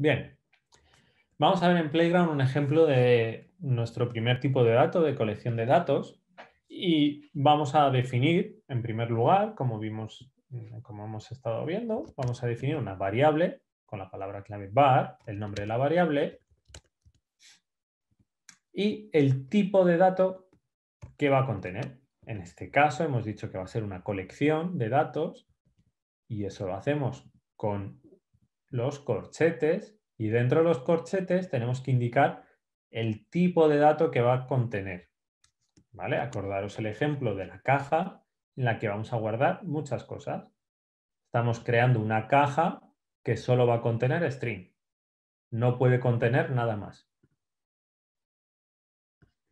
Bien, vamos a ver en Playground un ejemplo de nuestro primer tipo de dato, de colección de datos, y vamos a definir, en primer lugar, como vimos, como hemos estado viendo, vamos a definir una variable con la palabra clave var, el nombre de la variable, y el tipo de dato que va a contener. En este caso hemos dicho que va a ser una colección de datos y eso lo hacemos con los corchetes y dentro de los corchetes tenemos que indicar el tipo de dato que va a contener. ¿Vale? Acordaros el ejemplo de la caja en la que vamos a guardar muchas cosas. Estamos creando una caja que solo va a contener string. No puede contener nada más.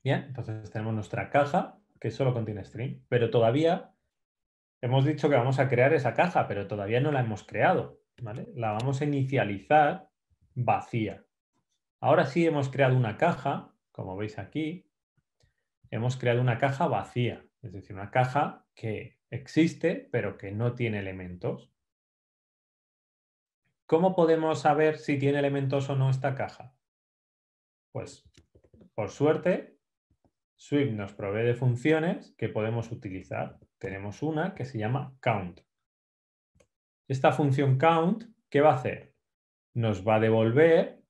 Bien, entonces tenemos nuestra caja que solo contiene string, pero todavía hemos dicho que vamos a crear esa caja, pero todavía no la hemos creado. La vamos a inicializar vacía. Ahora sí hemos creado una caja, como veis aquí, hemos creado una caja vacía, es decir, una caja que existe pero que no tiene elementos. ¿Cómo podemos saber si tiene elementos o no esta caja? Pues, por suerte, Swift nos provee de funciones que podemos utilizar. Tenemos una que se llama count esta función count, ¿qué va a hacer? Nos va a devolver,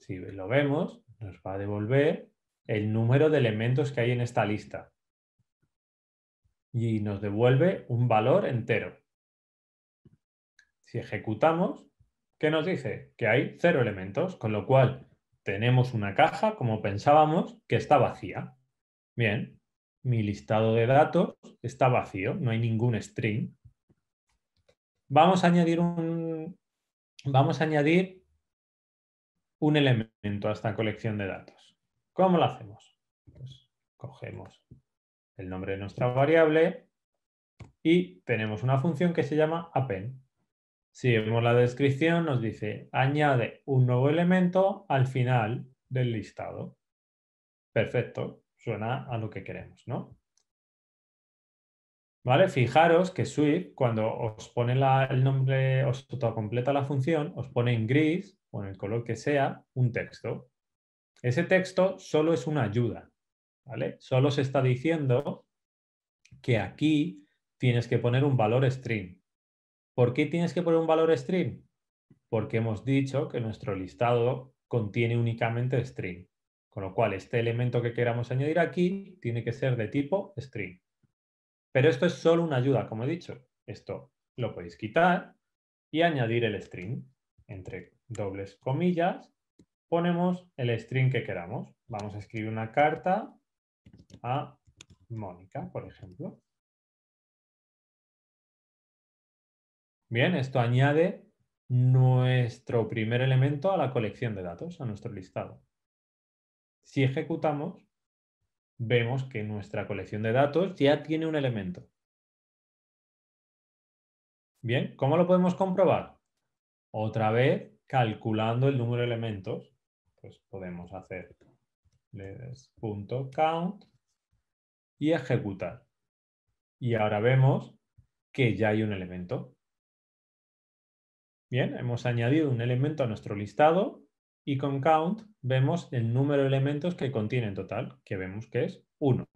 si lo vemos, nos va a devolver el número de elementos que hay en esta lista. Y nos devuelve un valor entero. Si ejecutamos, ¿qué nos dice? Que hay cero elementos, con lo cual tenemos una caja, como pensábamos, que está vacía. Bien, mi listado de datos está vacío, no hay ningún string vamos a añadir un, elemento a esta colección de datos. ¿Cómo lo hacemos? Pues cogemos el nombre de nuestra variable y tenemos una función que se llama append. Si vemos la descripción nos dice añade un nuevo elemento al final del listado. Perfecto, suena a lo que queremos, ¿no? ¿Vale? Fijaros que Swift, cuando os pone el nombre, os completa la función, os pone en gris o en el color que sea un texto. Ese texto solo es una ayuda. ¿vale? Solo se está diciendo que aquí tienes que poner un valor string. ¿Por qué tienes que poner un valor string? Porque hemos dicho que nuestro listado contiene únicamente string. Con lo cual, este elemento que queramos añadir aquí tiene que ser de tipo string. Pero esto es solo una ayuda, como he dicho. Esto lo podéis quitar y añadir el string. Entre dobles comillas ponemos el string que queramos. Vamos a escribir una carta a Mónica, por ejemplo. Bien, esto añade nuestro primer elemento a la colección de datos, a nuestro listado. Si ejecutamos, vemos que nuestra colección de datos ya tiene un elemento. Bien, ¿cómo lo podemos comprobar? Otra vez, calculando el número de elementos, pues podemos hacer punto y ejecutar. Y ahora vemos que ya hay un elemento. Bien, hemos añadido un elemento a nuestro listado y con count vemos el número de elementos que contiene en total, que vemos que es 1.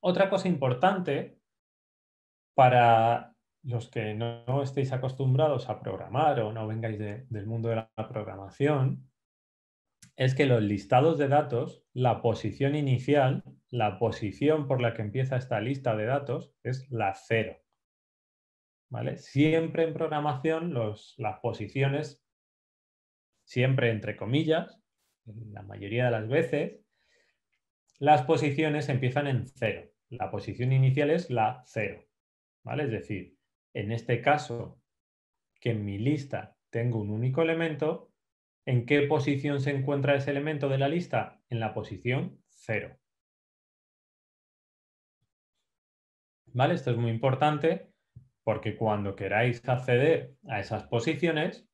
Otra cosa importante para los que no, estéis acostumbrados a programar o no vengáis del mundo de la programación, es que los listados de datos, la posición inicial, la posición por la que empieza esta lista de datos es la 0. ¿Vale? Siempre en programación las posiciones siempre entre comillas, la mayoría de las veces, las posiciones empiezan en cero. La posición inicial es la cero. ¿vale? Es decir, en este caso, que en mi lista tengo un único elemento, ¿en qué posición se encuentra ese elemento de la lista? En la posición cero. ¿Vale? Esto es muy importante porque cuando queráis acceder a esas posiciones,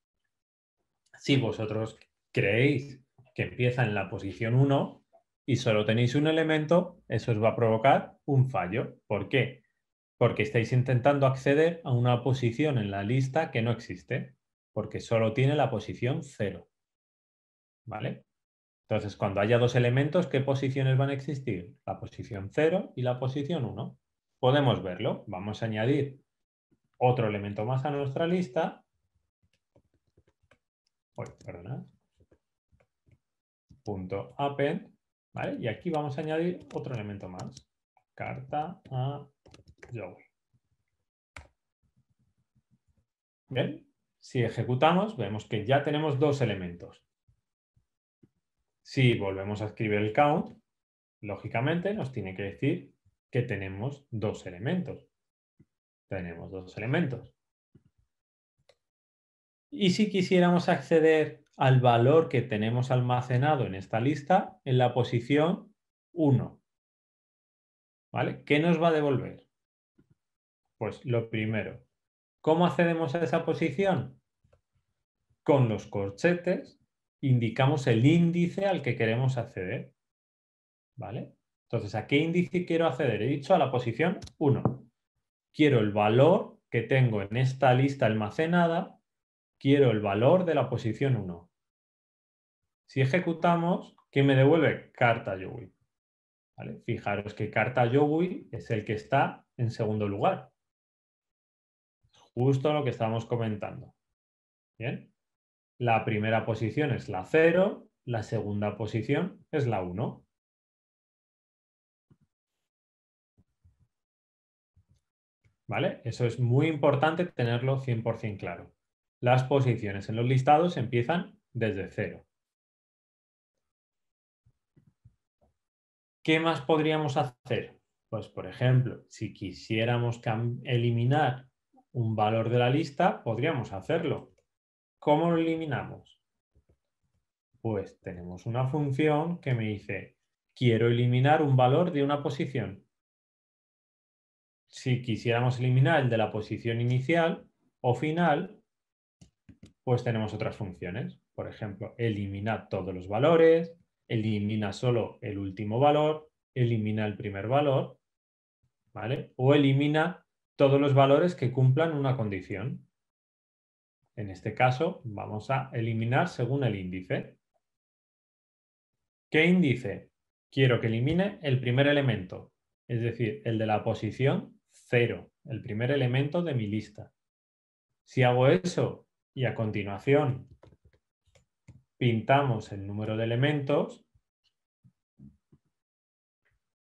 si vosotros creéis que empieza en la posición 1 y solo tenéis un elemento, eso os va a provocar un fallo. ¿Por qué? Porque estáis intentando acceder a una posición en la lista que no existe, porque solo tiene la posición 0. ¿Vale? Entonces, cuando haya dos elementos, ¿qué posiciones van a existir? La posición 0 y la posición 1. Podemos verlo. Vamos a añadir otro elemento más a nuestra lista punto append, ¿vale? Y aquí vamos a añadir otro elemento más, carta a Joey. ¿Bien? Si ejecutamos, vemos que ya tenemos dos elementos. Si volvemos a escribir el count, lógicamente nos tiene que decir que tenemos dos elementos. Tenemos dos elementos. Y si quisiéramos acceder al valor que tenemos almacenado en esta lista, en la posición 1. ¿Vale? ¿Qué nos va a devolver? Pues lo primero, ¿cómo accedemos a esa posición? Con los corchetes indicamos el índice al que queremos acceder. ¿Vale? Entonces, ¿a qué índice quiero acceder? He dicho a la posición 1. Quiero el valor que tengo en esta lista almacenada quiero el valor de la posición 1. Si ejecutamos, ¿qué me devuelve? Carta Yogui. Fijaros que carta Yogui es el que está en segundo lugar. Justo lo que estábamos comentando. ¿Bien? La primera posición es la 0, la segunda posición es la 1. ¿Vale? Eso es muy importante tenerlo 100% claro las posiciones en los listados empiezan desde cero. ¿Qué más podríamos hacer? Pues, por ejemplo, si quisiéramos eliminar un valor de la lista, podríamos hacerlo. ¿Cómo lo eliminamos? Pues tenemos una función que me dice, quiero eliminar un valor de una posición. Si quisiéramos eliminar el de la posición inicial o final, pues tenemos otras funciones. Por ejemplo, elimina todos los valores, elimina solo el último valor, elimina el primer valor, ¿vale? O elimina todos los valores que cumplan una condición. En este caso, vamos a eliminar según el índice. ¿Qué índice? Quiero que elimine el primer elemento, es decir, el de la posición 0, el primer elemento de mi lista. Si hago eso, y a continuación pintamos el número de elementos,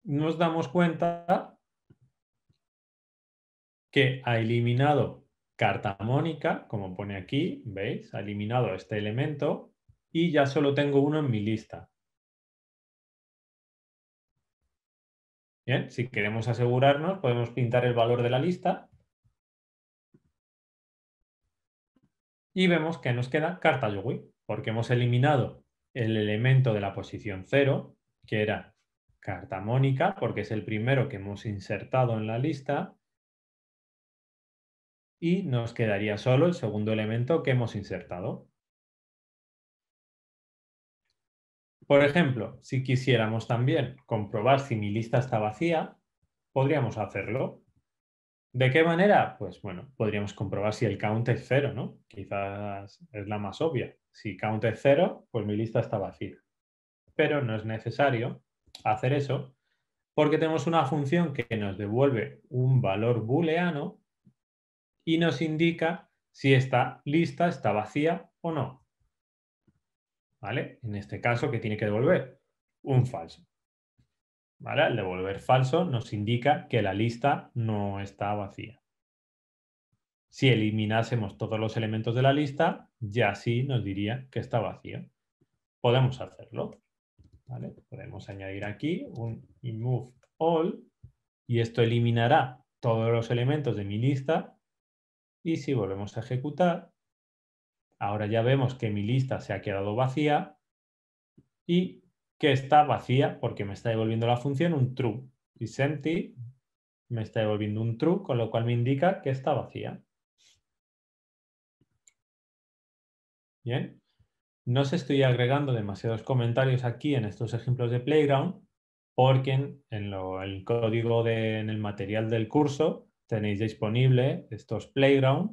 nos damos cuenta que ha eliminado carta Mónica, como pone aquí, ¿veis? Ha eliminado este elemento y ya solo tengo uno en mi lista. Bien, si queremos asegurarnos, podemos pintar el valor de la lista Y vemos que nos queda carta yogui, porque hemos eliminado el elemento de la posición 0, que era carta mónica, porque es el primero que hemos insertado en la lista, y nos quedaría solo el segundo elemento que hemos insertado. Por ejemplo, si quisiéramos también comprobar si mi lista está vacía, podríamos hacerlo. ¿De qué manera? Pues bueno, podríamos comprobar si el count es cero, ¿no? Quizás es la más obvia. Si count es cero, pues mi lista está vacía. Pero no es necesario hacer eso porque tenemos una función que nos devuelve un valor booleano y nos indica si esta lista está vacía o no. ¿Vale? En este caso, ¿qué tiene que devolver? Un falso. ¿vale? devolver falso nos indica que la lista no está vacía. Si eliminásemos todos los elementos de la lista, ya sí nos diría que está vacía. Podemos hacerlo. Podemos añadir aquí un remove all y esto eliminará todos los elementos de mi lista. Y si volvemos a ejecutar, ahora ya vemos que mi lista se ha quedado vacía y que está vacía porque me está devolviendo la función un true. Y Senti me está devolviendo un true, con lo cual me indica que está vacía. Bien. No os estoy agregando demasiados comentarios aquí en estos ejemplos de Playground porque en, el código, de, en el material del curso, tenéis disponible estos Playground,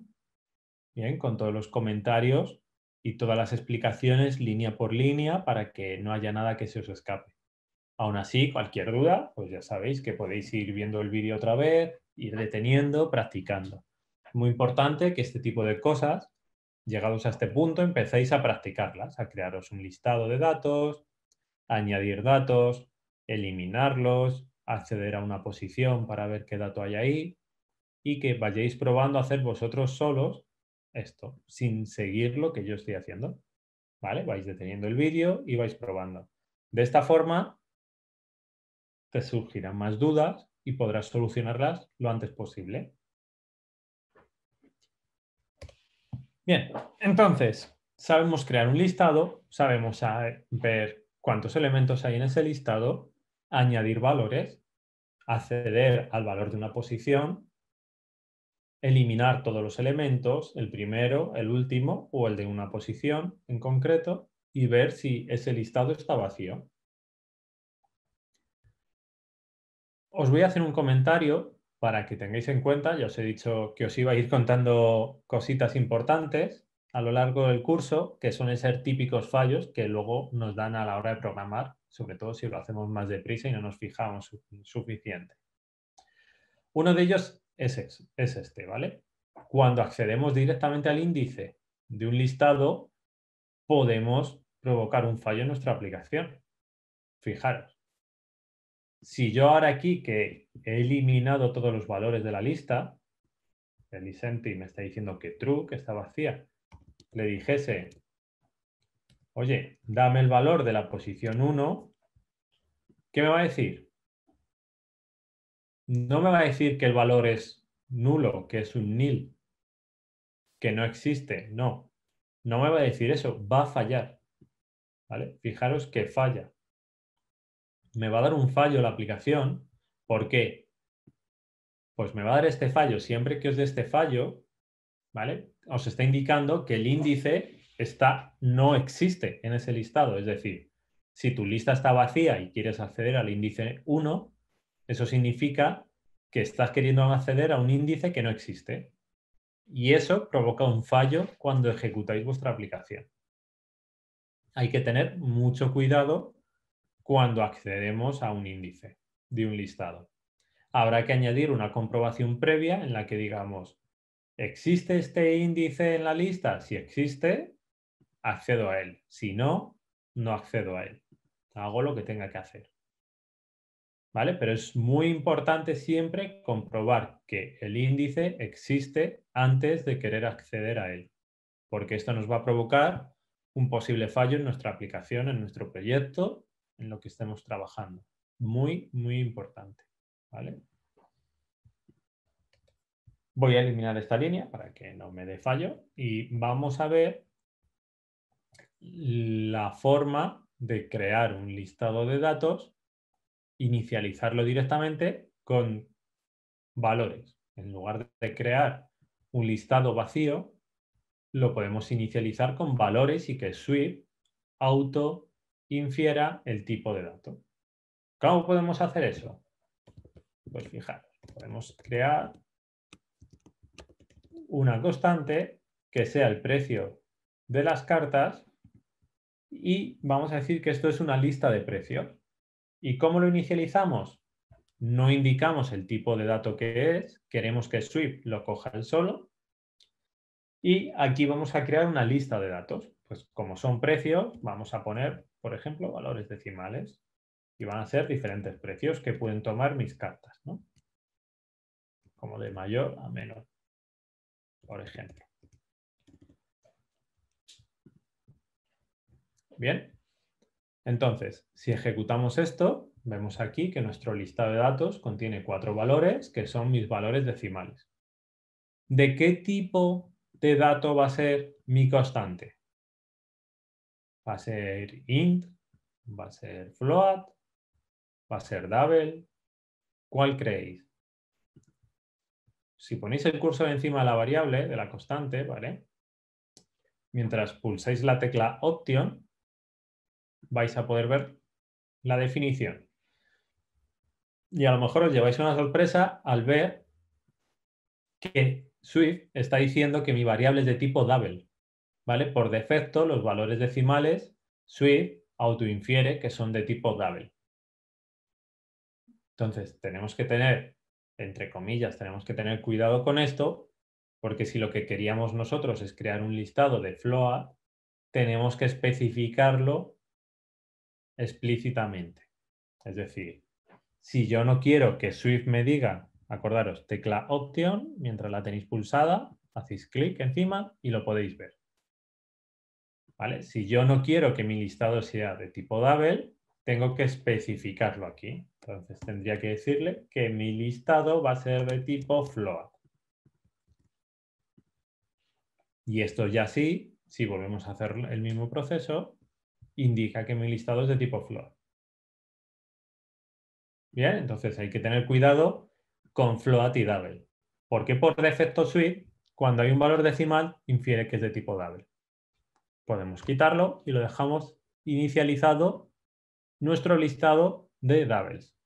bien, con todos los comentarios y todas las explicaciones línea por línea para que no haya nada que se os escape. Aún así, cualquier duda, pues ya sabéis que podéis ir viendo el vídeo otra vez, ir deteniendo, practicando. Es muy importante que este tipo de cosas, llegados a este punto, empecéis a practicarlas, a crearos un listado de datos, añadir datos, eliminarlos, acceder a una posición para ver qué dato hay ahí y que vayáis probando a hacer vosotros solos esto sin seguir lo que yo estoy haciendo. ¿Vale? Vais deteniendo el vídeo y vais probando. De esta forma, te surgirán más dudas y podrás solucionarlas lo antes posible. Bien, entonces, sabemos crear un listado, sabemos ver cuántos elementos hay en ese listado, añadir valores, acceder al valor de una posición eliminar todos los elementos, el primero, el último o el de una posición en concreto, y ver si ese listado está vacío. Os voy a hacer un comentario para que tengáis en cuenta, ya os he dicho que os iba a ir contando cositas importantes a lo largo del curso, que son ser típicos fallos que luego nos dan a la hora de programar, sobre todo si lo hacemos más deprisa y no nos fijamos suficiente. Uno de ellos es, este, ¿vale? Cuando accedemos directamente al índice de un listado, podemos provocar un fallo en nuestra aplicación. Fijaros, si yo ahora aquí que he eliminado todos los valores de la lista, el licente me está diciendo que true, que está vacía, le dijese, oye, dame el valor de la posición 1, ¿qué me va a decir? no me va a decir que el valor es nulo, que es un nil, que no existe, no. No me va a decir eso, va a fallar. ¿Vale? Fijaros que falla. Me va a dar un fallo la aplicación. ¿Por qué? Pues me va a dar este fallo. Siempre que os dé este fallo, ¿vale? Os está indicando que el índice está, no existe en ese listado. Es decir, si tu lista está vacía y quieres acceder al índice 1, eso significa que estás queriendo acceder a un índice que no existe. Y eso provoca un fallo cuando ejecutáis vuestra aplicación. Hay que tener mucho cuidado cuando accedemos a un índice de un listado. Habrá que añadir una comprobación previa en la que digamos, ¿existe este índice en la lista? Si existe, accedo a él. Si no, no accedo a él. Hago lo que tenga que hacer. ¿vale? Pero es muy importante siempre comprobar que el índice existe antes de querer acceder a él, porque esto nos va a provocar un posible fallo en nuestra aplicación, en nuestro proyecto, en lo que estemos trabajando. Muy, muy importante, ¿vale? Voy a eliminar esta línea para que no me dé fallo y vamos a ver la forma de crear un listado de datos inicializarlo directamente con valores. En lugar de crear un listado vacío, lo podemos inicializar con valores y que Swift auto infiera el tipo de dato. ¿Cómo podemos hacer eso? Pues fijaros, podemos crear una constante que sea el precio de las cartas y vamos a decir que esto es una lista de precios. ¿Y cómo lo inicializamos? No indicamos el tipo de dato que es, queremos que Swift lo coja él solo. Y aquí vamos a crear una lista de datos. Pues como son precios, vamos a poner, por ejemplo, valores decimales. Y van a ser diferentes precios que pueden tomar mis cartas, Como de mayor a menor, por ejemplo. Bien, entonces, si ejecutamos esto, vemos aquí que nuestro listado de datos contiene cuatro valores que son mis valores decimales. ¿De qué tipo de dato va a ser mi constante? Va a ser int, va a ser float, va a ser double. ¿Cuál creéis? Si ponéis el cursor encima de la variable, de la constante, ¿vale? Mientras pulsáis la tecla Option, vais a poder ver la definición. Y a lo mejor os lleváis una sorpresa al ver que Swift está diciendo que mi variable es de tipo double. ¿vale? Por defecto, los valores decimales, Swift autoinfiere que son de tipo double. Entonces, tenemos que tener, entre comillas, tenemos que tener cuidado con esto, porque si lo que queríamos nosotros es crear un listado de float, tenemos que especificarlo explícitamente. Es decir, si yo no quiero que Swift me diga, acordaros, tecla Option, mientras la tenéis pulsada, hacéis clic encima y lo podéis ver. ¿Vale? Si yo no quiero que mi listado sea de tipo Double, tengo que especificarlo aquí. Entonces tendría que decirle que mi listado va a ser de tipo float. Y esto ya sí, si volvemos a hacer el mismo proceso, indica que mi listado es de tipo float Bien, entonces hay que tener cuidado con float y double, porque por defecto suite cuando hay un valor decimal, infiere que es de tipo double. Podemos quitarlo y lo dejamos inicializado nuestro listado de doubles.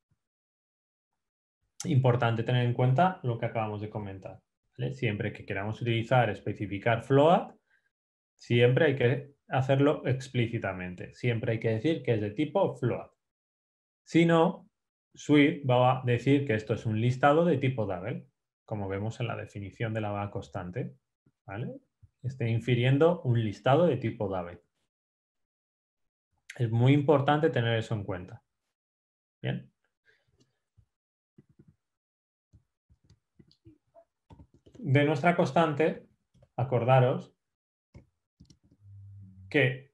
Importante tener en cuenta lo que acabamos de comentar. Siempre que queramos utilizar, especificar float, siempre hay que hacerlo explícitamente. Siempre hay que decir que es de tipo float. Si no, Swift va a decir que esto es un listado de tipo double, como vemos en la definición de la constante. ¿vale? Esté infiriendo un listado de tipo double. Es muy importante tener eso en cuenta. Bien. De nuestra constante, acordaros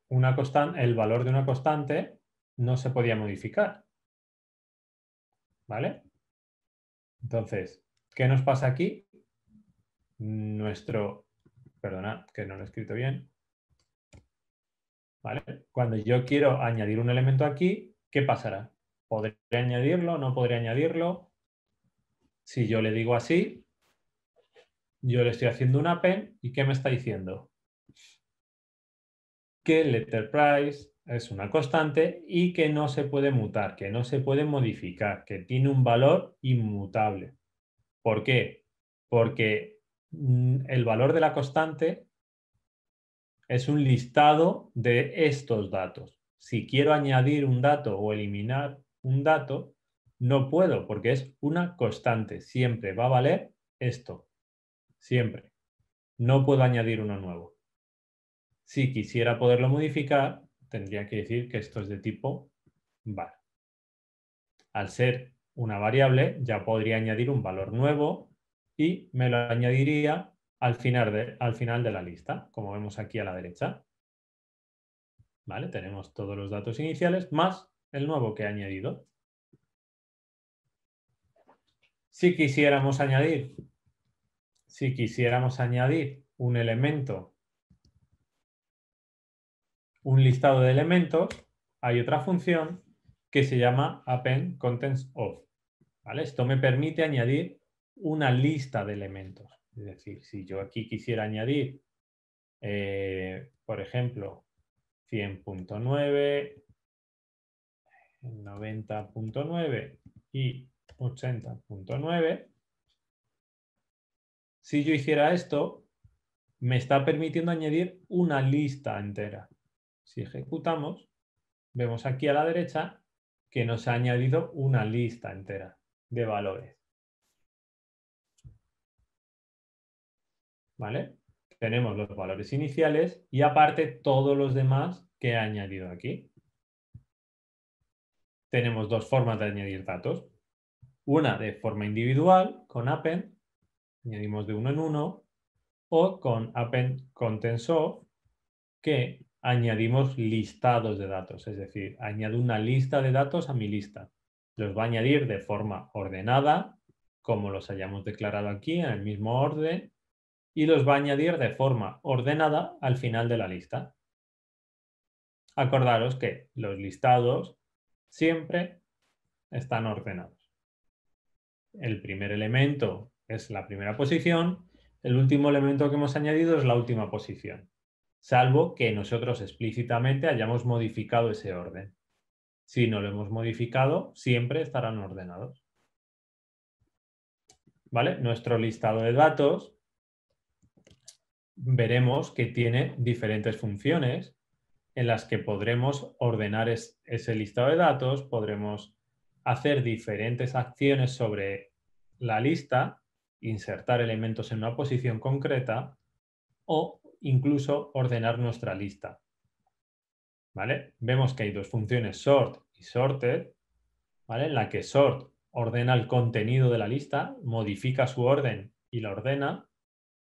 una constante, el valor de una constante no se podía modificar. ¿Vale? Entonces, ¿qué nos pasa aquí? Nuestro, perdona, que no lo he escrito bien. ¿Vale? Cuando yo quiero añadir un elemento aquí, ¿qué pasará? ¿Podré añadirlo? ¿No podré añadirlo? Si yo le digo así, yo le estoy haciendo un append y ¿qué me está diciendo? que el letter price es una constante y que no se puede mutar, que no se puede modificar, que tiene un valor inmutable. ¿Por qué? Porque mm, el valor de la constante es un listado de estos datos. Si quiero añadir un dato o eliminar un dato, no puedo porque es una constante. Siempre va a valer esto. Siempre. No puedo añadir uno nuevo. Si quisiera poderlo modificar, tendría que decir que esto es de tipo var. Al ser una variable, ya podría añadir un valor nuevo y me lo añadiría al final de, la lista, como vemos aquí a la derecha. ¿Vale? Tenemos todos los datos iniciales más el nuevo que he añadido. Si quisiéramos añadir, si quisiéramos añadir un elemento un listado de elementos, hay otra función que se llama append contents of. Esto me permite añadir una lista de elementos. Es decir, si yo aquí quisiera añadir, eh, por ejemplo, 100.9, 90.9 y 80.9, si yo hiciera esto, me está permitiendo añadir una lista entera. Si ejecutamos, vemos aquí a la derecha que nos ha añadido una lista entera de valores. ¿Vale? Tenemos los valores iniciales y aparte todos los demás que ha añadido aquí. Tenemos dos formas de añadir datos. Una de forma individual con append, añadimos de uno en uno, o con append con que añadimos listados de datos, es decir, añado una lista de datos a mi lista. Los va a añadir de forma ordenada, como los hayamos declarado aquí, en el mismo orden, y los va a añadir de forma ordenada al final de la lista. Acordaros que los listados siempre están ordenados. El primer elemento es la primera posición, el último elemento que hemos añadido es la última posición salvo que nosotros explícitamente hayamos modificado ese orden. Si no lo hemos modificado, siempre estarán ordenados. ¿Vale? Nuestro listado de datos veremos que tiene diferentes funciones en las que podremos ordenar ese listado de datos, podremos hacer diferentes acciones sobre la lista, insertar elementos en una posición concreta o incluso ordenar nuestra lista. ¿Vale? Vemos que hay dos funciones, sort y sorted, ¿vale? en la que sort ordena el contenido de la lista, modifica su orden y la ordena,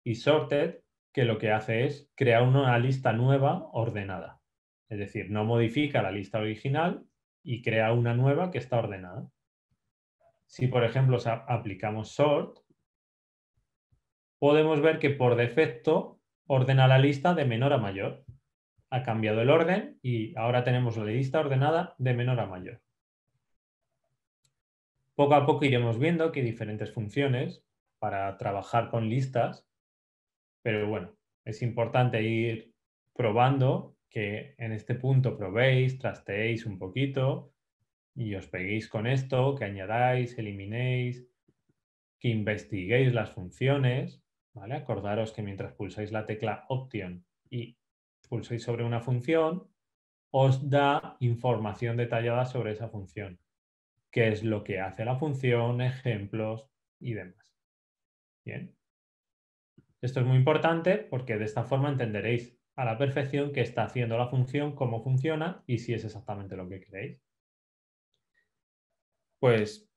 y sorted, que lo que hace es crear una lista nueva ordenada. Es decir, no modifica la lista original y crea una nueva que está ordenada. Si, por ejemplo, aplicamos sort, podemos ver que por defecto ordena la lista de menor a mayor. Ha cambiado el orden y ahora tenemos la lista ordenada de menor a mayor. Poco a poco iremos viendo que hay diferentes funciones para trabajar con listas, pero bueno, es importante ir probando que en este punto probéis, trasteéis un poquito y os peguéis con esto, que añadáis, eliminéis, que investiguéis las funciones ¿vale? Acordaros que mientras pulsáis la tecla Option y pulsáis sobre una función, os da información detallada sobre esa función, qué es lo que hace la función, ejemplos y demás. Esto es muy importante porque de esta forma entenderéis a la perfección qué está haciendo la función, cómo funciona y si es exactamente lo que queréis. Pues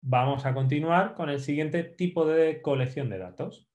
vamos a continuar con el siguiente tipo de colección de datos.